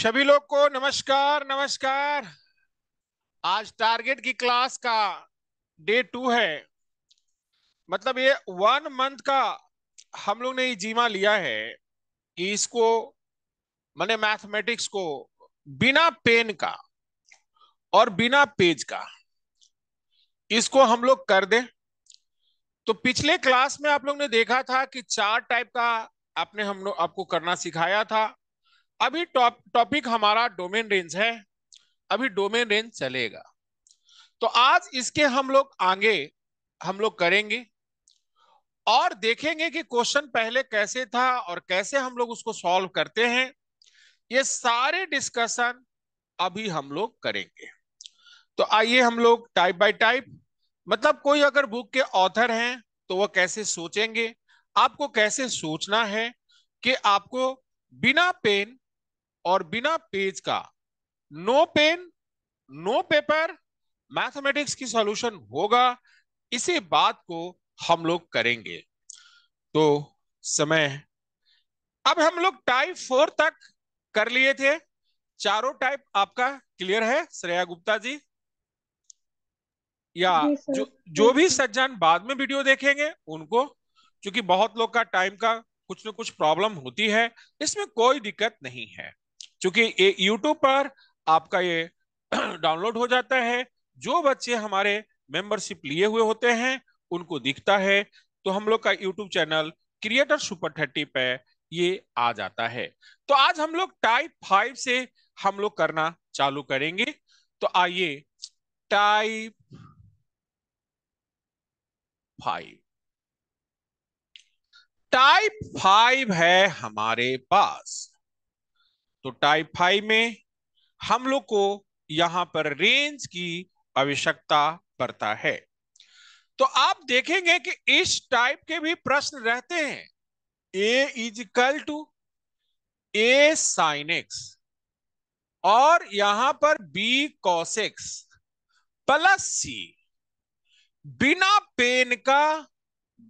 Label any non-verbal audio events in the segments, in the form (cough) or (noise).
सभी लोग को नमस्कार नमस्कार आज टारगेट की क्लास का डे टू है मतलब ये वन मंथ का हम लोग ने जीमा लिया है कि इसको मैंने मैथमेटिक्स को बिना पेन का और बिना पेज का इसको हम लोग कर दें तो पिछले क्लास में आप लोग ने देखा था कि चार टाइप का आपने हम लोग आपको करना सिखाया था अभी टॉप टॉपिक हमारा डोमेन रेंज है अभी डोमेन रेंज चलेगा तो आज इसके हम लोग आगे हम लोग करेंगे और देखेंगे कि क्वेश्चन पहले कैसे था और कैसे हम लोग उसको सॉल्व करते हैं ये सारे डिस्कशन अभी हम लोग करेंगे तो आइए हम लोग टाइप बाय टाइप मतलब कोई अगर बुक के ऑथर हैं तो वह कैसे सोचेंगे आपको कैसे सोचना है कि आपको बिना पेन और बिना पेज का no pen no paper mathematics की सॉल्यूशन होगा इसी बात को हम लोग करेंगे तो समय अब हम लोग टाइप फोर तक कर लिए थे चारों टाइप आपका क्लियर है श्रेया गुप्ता जी या जो जो भी सज्जन बाद में वीडियो देखेंगे उनको क्योंकि बहुत लोग का टाइम का कुछ ना कुछ प्रॉब्लम होती है इसमें कोई दिक्कत नहीं है चूंकि यूट्यूब पर आपका ये डाउनलोड (clears throat) हो जाता है जो बच्चे हमारे मेंबरशिप लिए हुए होते हैं उनको दिखता है तो हम लोग का YouTube channel creator super thirty पे ये आ जाता है तो आज हम लोग टाइप फाइव से हम लोग करना चालू करेंगे तो आइए टाइप फाइव टाइप फाइव है हमारे पास तो टाइप फाइव में हम लोग को यहां पर रेंज की आवश्यकता पड़ता है तो आप देखेंगे कि इस टाइप के भी प्रश्न रहते हैं A is equal to A sine X और यहां पर बी एक्स प्लस सी बिना पेन का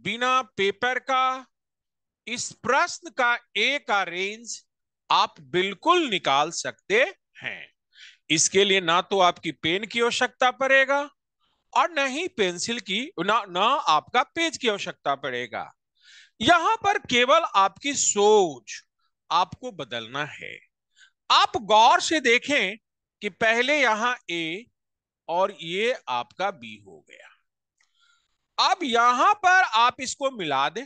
बिना पेपर का इस प्रश्न का ए का रेंज आप बिल्कुल निकाल सकते हैं इसके लिए ना तो आपकी पेन की आवश्यकता पड़ेगा और न ही पेंसिल की ना ना आपका पेज की आवश्यकता पड़ेगा यहां पर केवल आपकी सोच आपको बदलना है आप गौर से देखें कि पहले यहां ए और ये आपका बी हो गया अब यहां पर आप इसको मिला दें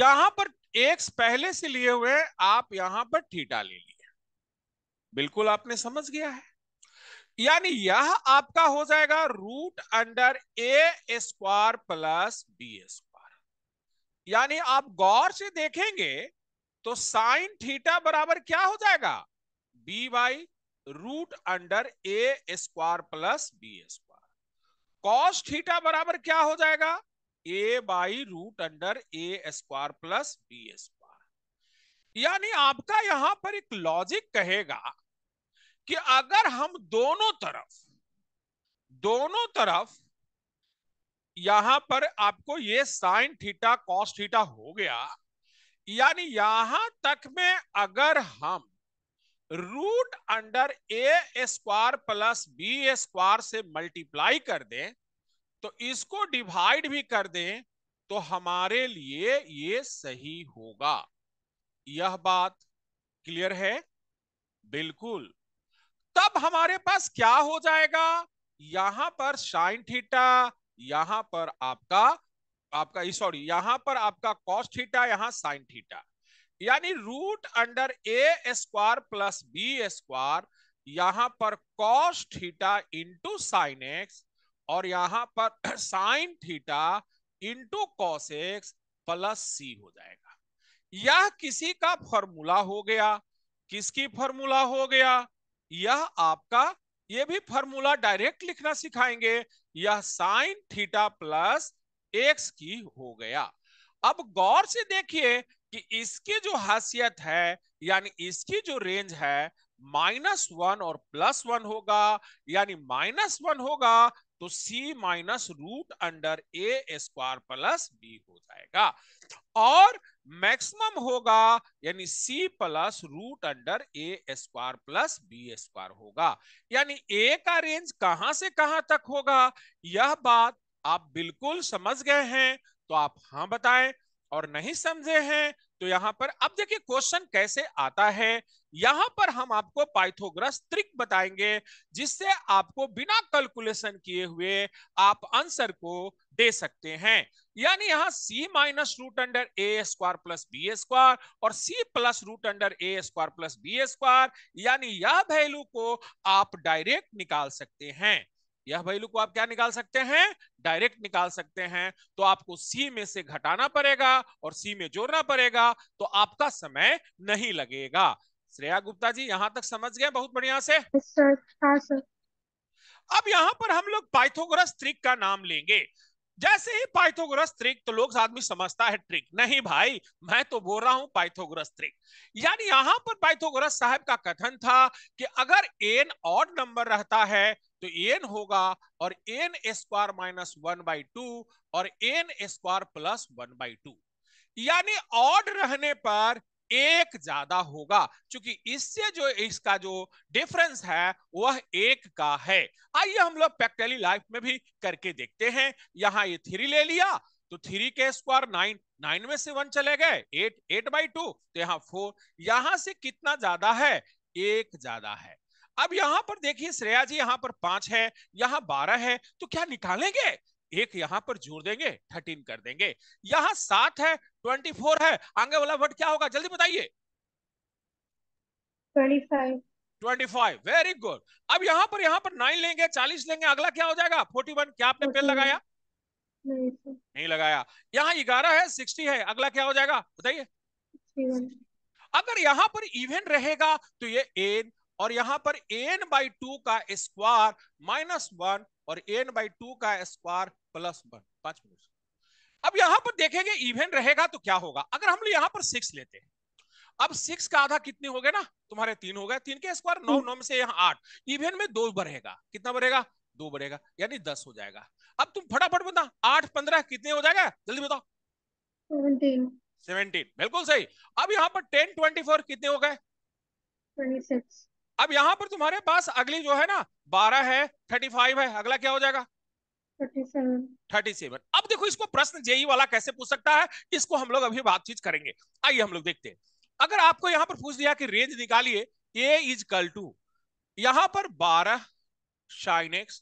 यहां पर एक्स पहले से लिए हुए आप यहां पर थीटा ले लिए बिल्कुल आपने समझ गया है यानी यह आपका हो जाएगा root under A square plus B square यानी आप गौर से देखेंगे तो साइन थीटा बराबर क्या हो जाएगा B by root under A square plus B square cos theta बराबर क्या हो जाएगा A by root under A square plus B square यानी आपका यहां पर एक लॉजिक कहेगा कि अगर हम दोनों तरफ दोनों तरफ यहां पर आपको ये साइन थीटा कॉस थीटा हो गया यानी यहां तक में अगर हम root under A square plus B square से मल्टीप्लाई कर दें तो इसको डिवाइड भी कर दें तो हमारे लिए ये सही होगा यह बात क्लियर है बिल्कुल तब हमारे पास क्या हो जाएगा यहां पर साइन थीटा यहां पर आपका आपका सॉरी यहां पर आपका कॉस थीटा यहां साइन थीटा यानी root under A square plus B square यहां पर cos theta into sine X और यहां पर (clears throat) sine theta into cos X plus C हो जाएगा यह किसी का फॉर्मूला हो गया किसकी फॉर्मूला हो गया यह आपका ये भी फॉर्मूला डायरेक्ट लिखना सिखाएंगे यह साइन थीटा प्लस एक्स की हो गया अब गौर से देखिए कि इसकी जो हासियत है यानी इसकी जो रेंज है माइनस वन और प्लस वन होगा यानी माइनस वन होगा तो C minus root under A square plus B हो जाएगा और मैक्सिमम होगा यानी C plus root under A square plus B square होगा यानी ए का रेंज कहां से कहां तक होगा यह बात आप बिल्कुल समझ गए हैं तो आप हाँ बताएं और नहीं समझे हैं तो यहां पर अब देखिए क्वेश्चन कैसे आता है यहां पर हम आपको पाइथोग्रस ट्रिक बताएंगे जिससे आपको बिना कैलकुलेशन किए हुए आप आंसर को दे सकते हैं यानी यहाँ c minus root under A square plus B square और c plus root under A square plus B square यानी यह वैल्यू को आप डायरेक्ट निकाल सकते हैं यह वैल्यू को आप क्या निकाल सकते हैं डायरेक्ट निकाल सकते हैं तो आपको सी में से घटाना पड़ेगा और सी में जोड़ना पड़ेगा तो आपका समय नहीं लगेगा श्रेया गुप्ता जी यहाँ तक समझ गए बहुत बढ़िया से हाँ, अब यहाँ पर हम लोग पाइथोग्रस त्रिक का नाम लेंगे जैसे ही पाइथोग्रस त्रिक तो लोग आदमी समझता है ट्रिक नहीं भाई मैं तो बोल रहा हूं पाइथोग्रस त्रिक यानी यहां पर पाइथोग्रस साहब का कथन था कि अगर एन ऑड नंबर रहता है तो एन होगा और N square minus one by two और N square plus one by two यानी ऑड रहने पर एक ज्यादा होगा क्योंकि इससे जो इसका जो डिफरेंस है वह एक का है आइए हम लोग प्रैक्टिकली लाइफ में भी करके देखते हैं यहाँ ये थ्री ले लिया तो थ्री के स्क्वायर नाइन नाइन में से वन चले गए एट एट बाई टू तो यहाँ फोर यहां से कितना ज्यादा है एक ज्यादा है अब यहाँ पर देखिए श्रेया जी यहाँ पर पांच है यहाँ बारह है तो क्या निकालेंगे एक यहां पर जोड़ देंगे थर्टीन कर देंगे यहां सात है ट्वेंटी फोर है आगे वाला वर्ड क्या होगा जल्दी बताइए ट्वेंटी फाइव वेरी गुड अब यहाँ पर यहाँ पर नाइन लेंगे चालीस लेंगे अगला क्या हो जाएगा फोर्टी वन क्या आपने पेन लगाया नहीं, नहीं लगाया यहाँ ग्यारह है सिक्सटी है अगला क्या हो जाएगा बताइए अगर यहाँ पर इवेंट रहेगा तो ये एन और यहाँ पर एन बाई टू का स्क्वायर माइनस वन और एन बाई टू का स्क्वायर प्लस वन पांच मिनट अब यहां पर देखेंगे इवन रहेगा तो क्या होगा अगर हम लोग यहां पर सिक्स लेते हैं अब सिक्स का आधा कितने हो गए ना तुम्हारे तीन हो गए तीन के स्क्वायर नौ हम्म। नौ में से यहाँ आठ इवन में दो बढ़ेगा कितना बढ़ेगा दो बढ़ेगा यानी दस हो जाएगा अब तुम फटाफट बता आठ पंद्रह कितने हो जाएगा जल्दी बताओ सेवनटीन बिल्कुल सही अब यहाँ पर टेन ट्वेंटी फोर कितने हो गए अब यहाँ पर तुम्हारे पास अगली जो है ना बारह है थर्टी फाइव है अगला क्या हो जाएगा थर्टी सेवन अब देखो इसको प्रश्न जेई वाला कैसे पूछ सकता है इसको हम लोग अभी बातचीत करेंगे आइए हम लोग देखते हैं अगर आपको यहाँ पर पूछ दिया कि रेंज निकालिए ए इज कल टू यहाँ पर बारह sine X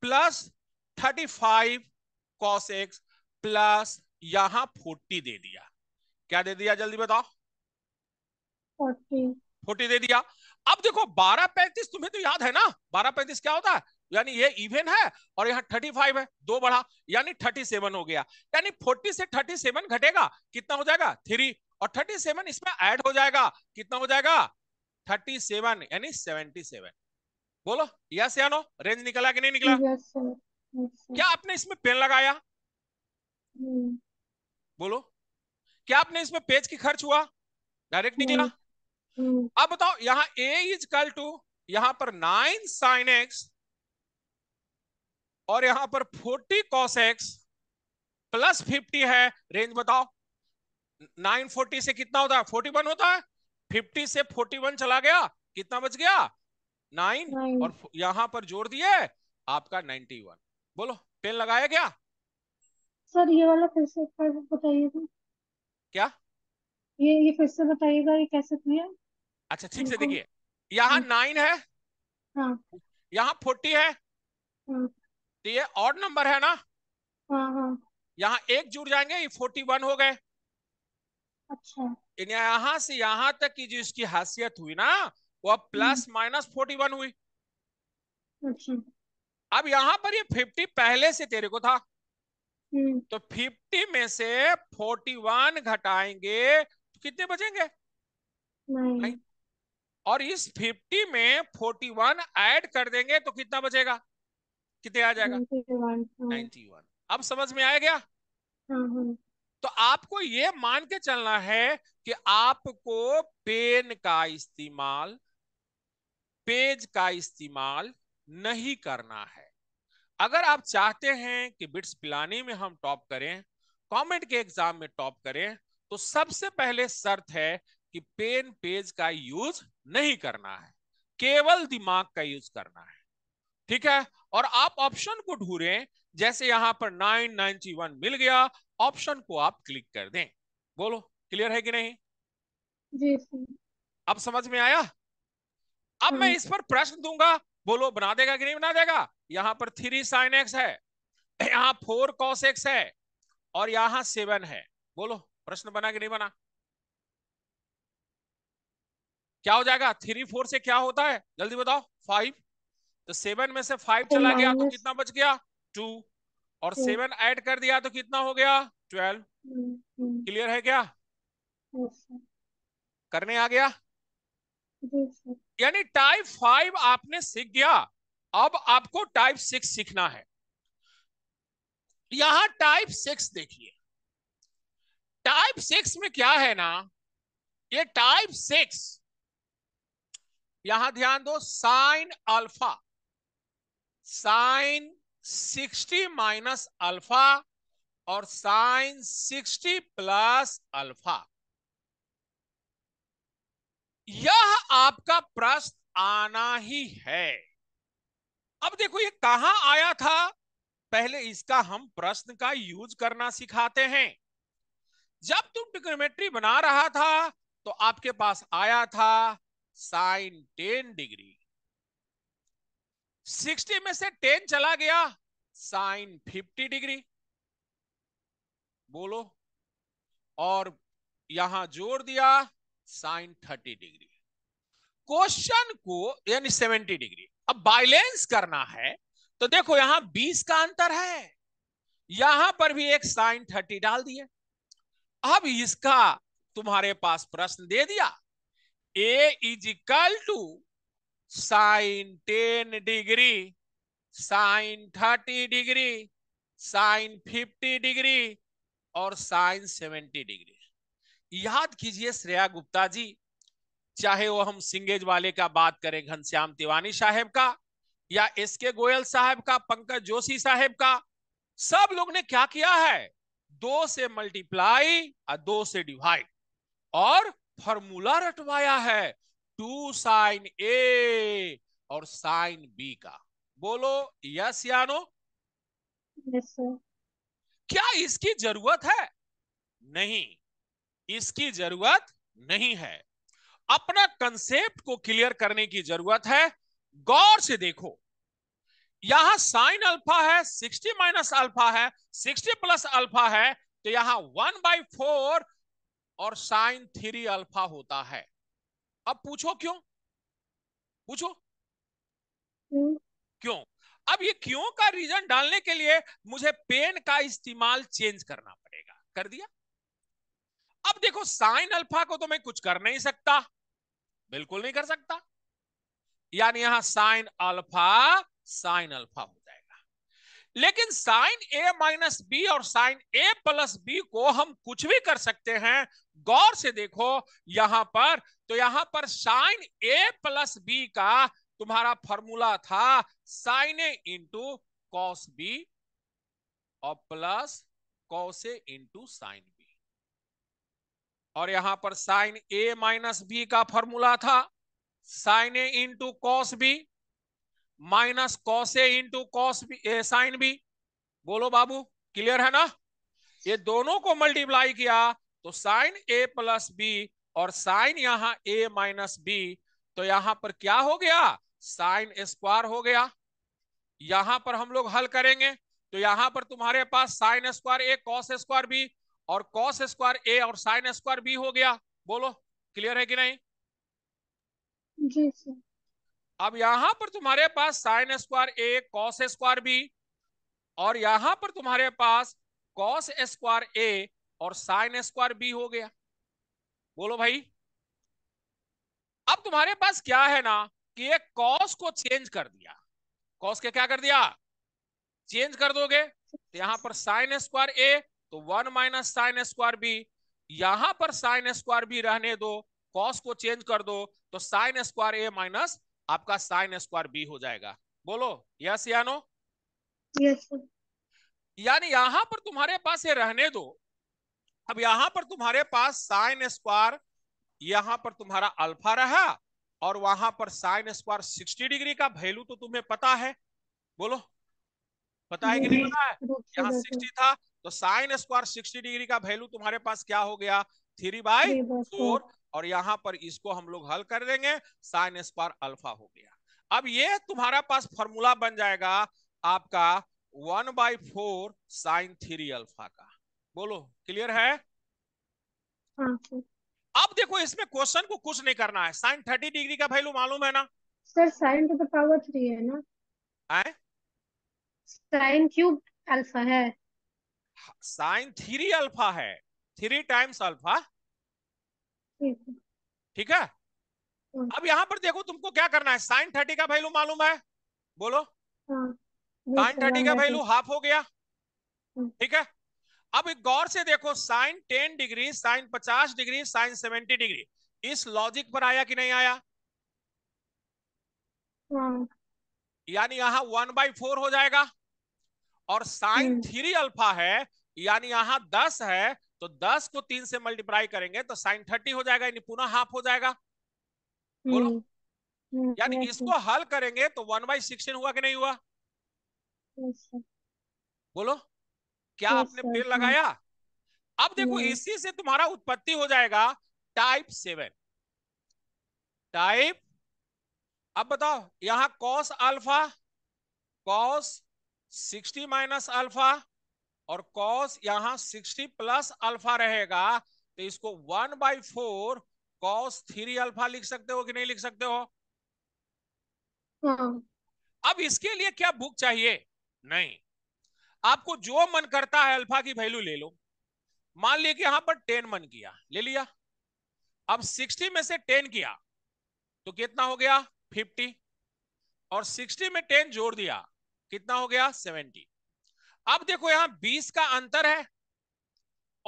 plus thirty five cos X plus यहाँ फोर्टी दे दिया क्या दे दिया जल्दी बताओ फोर्टी दे दिया अब देखो बारह पैंतीस तुम्हें तो याद है ना बारह पैंतीस क्या होता है यानी ये इवन है और यहाँ थर्टी फाइव है दो बढ़ा यानी थर्टी सेवन हो गया यानी फोर्टी से थर्टी सेवन घटेगा कितना हो जाएगा थ्री और थर्टी सेवन इसमें ऐड हो जाएगा कितना हो जाएगा थर्टी सेवन यानी सेवेंटी सेवन बोलो यस या नो रेंज निकला कि नहीं निकला yes, Yes, क्या आपने इसमें पेन लगाया hmm. बोलो क्या आपने इसमें पेज की खर्च हुआ डायरेक्ट निकला hmm. Hmm. अब बताओ यहां ए इज कल टू यहां पर नाइन साइन एक्स और यहां पर forty cos X plus fifty है रेंज बताओ नाइन फोर्टी से कितना होता है फोर्टी वन होता है फिफ्टी से फोर्टी वन चला गया कितना बच गया नाइन और यहां पर जोड़ दिए आपका नाइनटी वन बोलो पेन लगाया क्या सर ये वाला फिर से बताइएगा क्या ये ये फिर से बताइएगा ये कैसे किया अच्छा ठीक से देखिए यहाँ नाइन हाँ। है हाँ। यहाँ फोर्टी है हाँ। तो ये ऑड नंबर है ना यहाँ एक जुड़ जाएंगे ये फोर्टी वन हो गए अच्छा यहाँ से यहाँ तक की जो इसकी हासियत हुई ना वह प्लस माइनस फोर्टी वन हुई अच्छा अब यहाँ पर ये फिफ्टी पहले से तेरे को था हम्म। तो फिफ्टी में से फोर्टी वन घटाएंगे तो कितने बचेंगे नहीं। नहीं। और इस 50 में 41 ऐड कर देंगे तो कितना बचेगा कितने आ जाएगा 91 हाँ। अब समझ में आया गया हाँ, हाँ। तो आपको ये मान के चलना है कि आपको पेन का इस्तेमाल पेज का इस्तेमाल नहीं करना है अगर आप चाहते हैं कि बिट्स पिलानी में हम टॉप करें कमेंट के एग्जाम में टॉप करें तो सबसे पहले शर्त है कि पेन पेज का यूज नहीं करना है केवल दिमाग का यूज करना है ठीक है और आप ऑप्शन को ढूंढें जैसे यहां पर 991 मिल गया ऑप्शन को आप क्लिक कर दें बोलो क्लियर है कि नहीं जी अब समझ में आया अब हाँ मैं इस पर प्रश्न दूंगा बोलो बना देगा कि नहीं बना देगा यहां पर थ्री साइन एक्स है यहां फोर कॉस एक्स है और यहां सेवन है बोलो प्रश्न बना कि नहीं बना क्या हो जाएगा थ्री फोर से क्या होता है जल्दी बताओ फाइव तो सेवन में से फाइव चला गया तो कितना बच गया टू और सेवन ऐड कर दिया तो कितना हो गया ट्वेल्व क्लियर mm-hmm. है क्या करने आ गया यानी टाइप फाइव आपने सीख गया अब आपको टाइप सिक्स सीखना है यहां टाइप सिक्स देखिए टाइप सिक्स में क्या है ना ये टाइप सिक्स यहां ध्यान दो sine alpha sine 60 minus alpha और साइन 60 प्लस अल्फा यह आपका प्रश्न आना ही है अब देखो ये कहा आया था पहले इसका हम प्रश्न का यूज करना सिखाते हैं जब तुम ट्रिग्नोमेट्री बना रहा था तो आपके पास आया था साइन टेन डिग्री सिक्सटी में से टेन चला गया साइन फिफ्टी डिग्री बोलो और यहां जोड़ दिया साइन थर्टी डिग्री क्वेश्चन को यानी सेवेंटी डिग्री अब बाइलेंस करना है तो देखो यहां बीस का अंतर है यहां पर भी एक साइन थर्टी डाल दिए अब इसका तुम्हारे पास प्रश्न दे दिया A is equal to sine ten degree sine thirty degree sine fifty degree और साइन सेवेंटी डिग्री याद कीजिए श्रेया गुप्ता जी चाहे वो हम सिंगेज वाले का बात करें घनश्याम तिवानी साहब का या एस के गोयल साहब का पंकज जोशी साहब का सब लोग ने क्या किया है दो से मल्टीप्लाई और दो से डिवाइड और फॉर्मूला रटवाया है टू साइन ए और साइन बी का बोलो यस या नो yes, क्या इसकी जरूरत है नहीं इसकी जरूरत नहीं है अपना कंसेप्ट को क्लियर करने की जरूरत है गौर से देखो यहां साइन अल्फा है 60 माइनस अल्फा है 60 प्लस अल्फा है तो यहां 1 बाई फोर और साइन थ्री अल्फा होता है अब पूछो क्यों पूछो क्यों अब ये क्यों का रीजन डालने के लिए मुझे पेन का इस्तेमाल चेंज करना पड़ेगा कर दिया अब देखो साइन अल्फा को तो मैं कुछ कर नहीं सकता बिल्कुल नहीं कर सकता यानी यहां साइन अल्फा साइन अल्फा हो लेकिन साइन ए माइनस बी और साइन ए प्लस बी को हम कुछ भी कर सकते हैं गौर से देखो यहां पर तो यहां पर साइन ए प्लस बी का तुम्हारा फॉर्मूला था sine A into cos B और plus cos A into sine B और यहां पर साइन ए माइनस बी का फॉर्मूला था sine A into cos B minus cos A into cos B A sine B बोलो बाबू clear है ना ये दोनों को मल्टीप्लाई किया तो साइन ए प्लस बी और साइन यहां ए माइनस बी तो यहां पर क्या हो गया साइन स्क्वायर हो गया यहां पर हम लोग हल करेंगे तो यहां पर तुम्हारे पास sine square A cos square B और कॉस स्क्वायर ए और साइन स्क्वायर बी हो गया बोलो क्लियर है कि नहीं जी सर अब यहां पर तुम्हारे पास sine square A cos square B और यहां पर तुम्हारे पास कॉस स्क्वायर ए और साइन स्क्वायर बी हो गया बोलो भाई अब तुम्हारे पास क्या है ना कि ये कॉस को चेंज कर दिया कॉस के क्या कर दिया चेंज कर दोगे तो यहां पर साइन स्क्वायर ए तो one minus sine square B यहां पर साइन स्क्वायर बी रहने दो कॉस को चेंज कर दो तो साइन स्क्वायर ए माइनस आपका साइन स्क्वायर बी हो जाएगा बोलो यस या नो यस यानी यहां पर तुम्हारे पास ये रहने दो अब यहां पर तुम्हारे पास साइन स्क्वायर यहां पर तुम्हारा अल्फा रहा और वहां पर साइन स्क्वायर सिक्सटी डिग्री का वैल्यू तो तुम्हें पता है बोलो पता है कि नहीं पता है यहाँ सिक्सटी था तो साइन स्क्वायर सिक्सटी डिग्री का वैल्यू तुम्हारे पास क्या हो गया थ्री बाई फोर और यहां पर इसको हम लोग हल कर देंगे साइन स्क्वायर अल्फा हो गया अब ये तुम्हारा पास फॉर्मूला बन जाएगा आपका one by four sine three alpha का बोलो क्लियर है हाँ, अब देखो इसमें क्वेश्चन को कुछ नहीं करना है साइन थर्टी डिग्री का वैल्यू मालूम है ना sir sine to the power three है ना है साइन क्यूब अल्फा है साइन थ्री अल्फा है थ्री टाइम्स अल्फा ठीक है हाँ। अब यहाँ पर देखो तुमको क्या करना है साइन थर्टी का वैल्यू मालूम है बोलो हाँ, साइन थर्टी का हाँ, वैल्यू हाफ हो गया ठीक है अब गौर से देखो साइन टेन डिग्री साइन पचास डिग्री साइन सेवेंटी डिग्री इस लॉजिक पर आया कि नहीं आया यानी यहां वन बाई फोर हो जाएगा और साइन हम्म। थ्री अल्फा है यानी यहां दस है तो दस को तीन से मल्टीप्लाई करेंगे तो साइन थर्टी हो जाएगा यानी पुनः हाफ हो जाएगा बोलो हम्म, हम्म, यानी इसको हल करेंगे तो वन बाई सिक्सटीन हुआ कि नहीं हुआ बोलो क्या आपने पेड़ लगाया अब देखो इसी से तुम्हारा उत्पत्ति हो जाएगा टाइप सेवन टाइप अब बताओ यहां cos alpha cos sixty minus alpha और कॉस यहां 60 प्लस अल्फा रहेगा तो इसको one by four cos three alpha लिख सकते हो कि नहीं लिख सकते हो हाँ। अब इसके लिए क्या बुक चाहिए नहीं आपको जो मन करता है अल्फा की वैल्यू ले लो मान लिया कि यहां पर टेन मन किया ले लिया अब सिक्सटी में से टेन किया तो कितना हो गया फिफ्टी और सिक्सटी में टेन जोड़ दिया कितना हो गया सेवेंटी अब देखो यहां 20 का अंतर है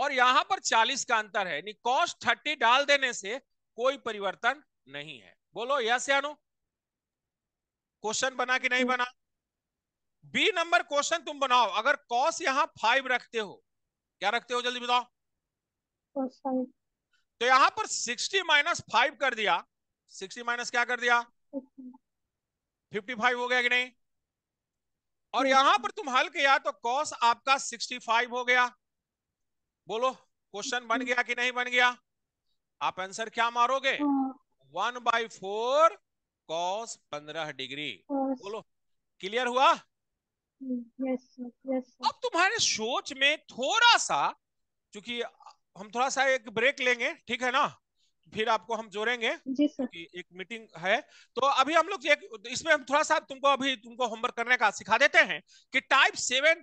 और यहां पर 40 का अंतर है कॉस्ट 30 डाल देने से कोई परिवर्तन नहीं है बोलो यस या नो क्वेश्चन बना कि नहीं बना बी नंबर क्वेश्चन तुम बनाओ अगर कॉस यहां फाइव रखते हो क्या रखते हो जल्दी बताओ तो यहां पर 60 माइनस फाइव कर दिया 60 माइनस क्या कर दिया 55 हो गया कि नहीं और यहां पर तुम हल किया तो कॉस आपका 65 हो गया बोलो क्वेश्चन बन गया कि नहीं बन गया आप आंसर क्या मारोगे वन बाई फोर कॉस पंद्रह डिग्री बोलो क्लियर हुआ यस यस अब तुम्हारे सोच में थोड़ा सा क्योंकि हम थोड़ा सा एक ब्रेक लेंगे ठीक है ना फिर आपको हम जोड़ेंगे कि एक मीटिंग है तो अभी हम लोग एक इसमें हम थोड़ा सा तुमको अभी तुमको होमवर्क करने का सिखा देते हैं कि टाइप सेवन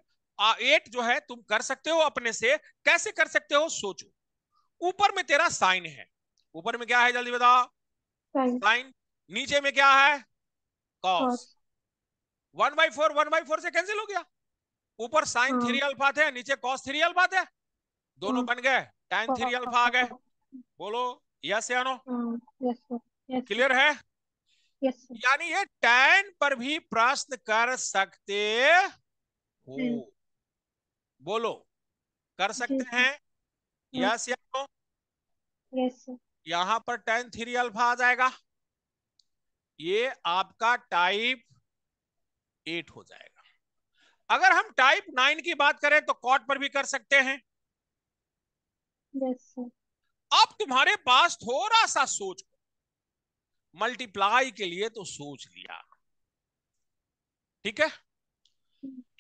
एट जो है तुम कर सकते हो अपने से कैसे कर सकते हो सोचो ऊपर में तेरा साइन है ऊपर में क्या है जल्दी बताओ साइन नीचे में क्या है cos one by four one by four से कैंसिल हो गया ऊपर साइन थ्री अल्फा थे नीचे कॉस थ्री अल्फा थे दोनों हाँ। बन गए टाइम थ्री अल्फा आ गए हाँ। बोलो यस या नो क्लियर है यानी ये टैन पर भी प्रश्न कर सकते हो hmm. बोलो कर सकते हैं यस या नो यहां पर टेन थ्री अल्फा आ जाएगा ये आपका टाइप एट हो जाएगा अगर हम टाइप नाइन की बात करें तो कॉट पर भी कर सकते हैं अब तुम्हारे पास थोड़ा सा सोच मल्टीप्लाई के लिए तो सोच लिया ठीक है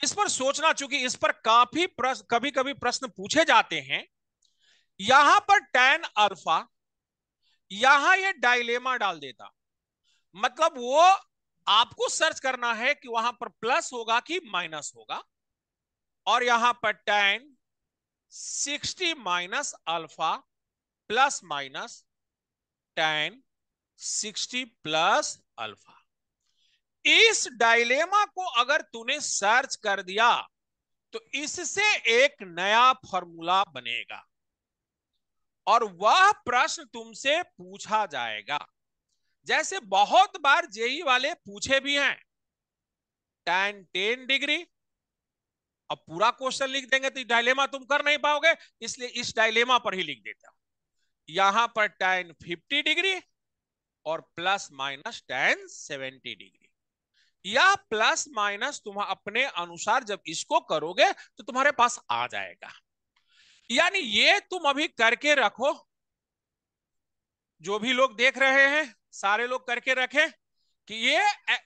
इस पर सोचना चूंकि इस पर काफी प्रश्न कभी कभी प्रश्न पूछे जाते हैं यहां पर टैन अल्फा यहां ये डायलेमा डाल देता मतलब वो आपको सर्च करना है कि वहां पर प्लस होगा कि माइनस होगा और यहां पर tan 60 minus alpha plus minus tan sixty plus alpha इस डायलेमा को अगर तूने सर्च कर दिया तो इससे एक नया फॉर्मूला बनेगा और वह प्रश्न तुमसे पूछा जाएगा जैसे बहुत बार जेई वाले पूछे भी हैं टेन टेन डिग्री अब पूरा क्वेश्चन लिख देंगे तो डायलेमा तुम कर नहीं पाओगे इसलिए इस डायलेमा पर ही लिख देता हूं यहां पर टेन फिफ्टी डिग्री और plus minus tan seventy degree या प्लस माइनस तुम अपने अनुसार जब इसको करोगे तो तुम्हारे पास आ जाएगा यानी ये तुम अभी करके रखो जो भी लोग देख रहे हैं सारे लोग करके रखें कि ये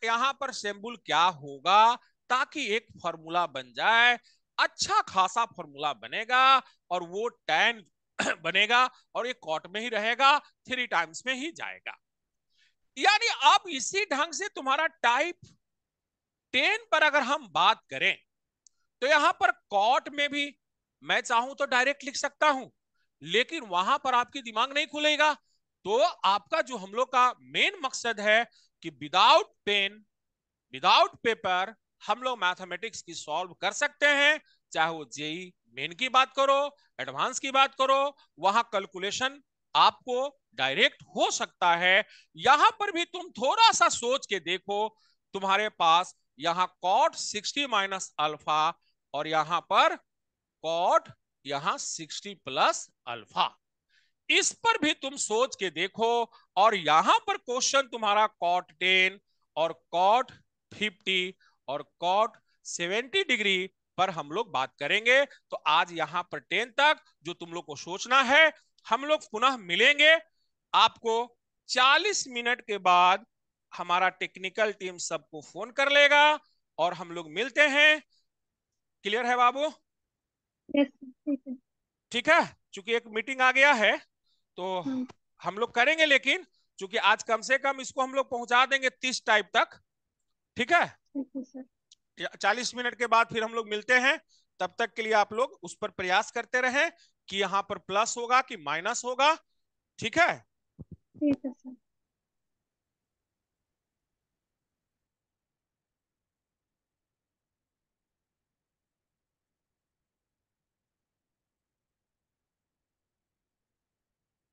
यहां पर सेम्बुल क्या होगा ताकि एक फॉर्मूला बन जाए अच्छा खासा फॉर्मूला बनेगा और वो टेन (clears throat) बनेगा और ये कॉट में ही रहेगा थ्री टाइम्स में ही जाएगा यानी आप इसी ढंग से तुम्हारा टाइप टेन पर अगर हम बात करें तो यहां पर कॉट में भी मैं चाहूं तो डायरेक्ट लिख सकता हूं लेकिन वहां पर आपकी दिमाग नहीं खुलेगा तो आपका जो हम लोग का मेन मकसद है कि विदाउट पेन विदाउट पेपर हम लोग मैथमेटिक्स की सॉल्व कर सकते हैं चाहे वो जेई मेन e की बात करो एडवांस की बात करो वहां कैलकुलेशन आपको डायरेक्ट हो सकता है यहां पर भी तुम थोड़ा सा सोच के देखो तुम्हारे पास यहां कॉट 60 माइनस अल्फा और यहां पर कॉट यहां 60 प्लस अल्फा इस पर भी तुम सोच के देखो और यहां पर क्वेश्चन तुम्हारा कॉट 10 और कॉट फिफ्टी और कॉट 70 डिग्री पर हम लोग बात करेंगे तो आज यहाँ पर टेन तक जो तुम लोग को सोचना है हम लोग पुनः मिलेंगे आपको 40 मिनट के बाद हमारा टेक्निकल टीम सबको फोन कर लेगा और हम लोग मिलते हैं क्लियर है बाबू ठीक है चूंकि एक मीटिंग आ गया है तो हाँ। हम लोग करेंगे लेकिन चूंकि आज कम से कम इसको हम लोग पहुंचा देंगे तीस टाइप तक ठीक है चालीस मिनट के बाद फिर हम लोग मिलते हैं तब तक के लिए आप लोग उस पर प्रयास करते रहे कि यहाँ पर प्लस होगा कि माइनस होगा ठीक है ठीक है सर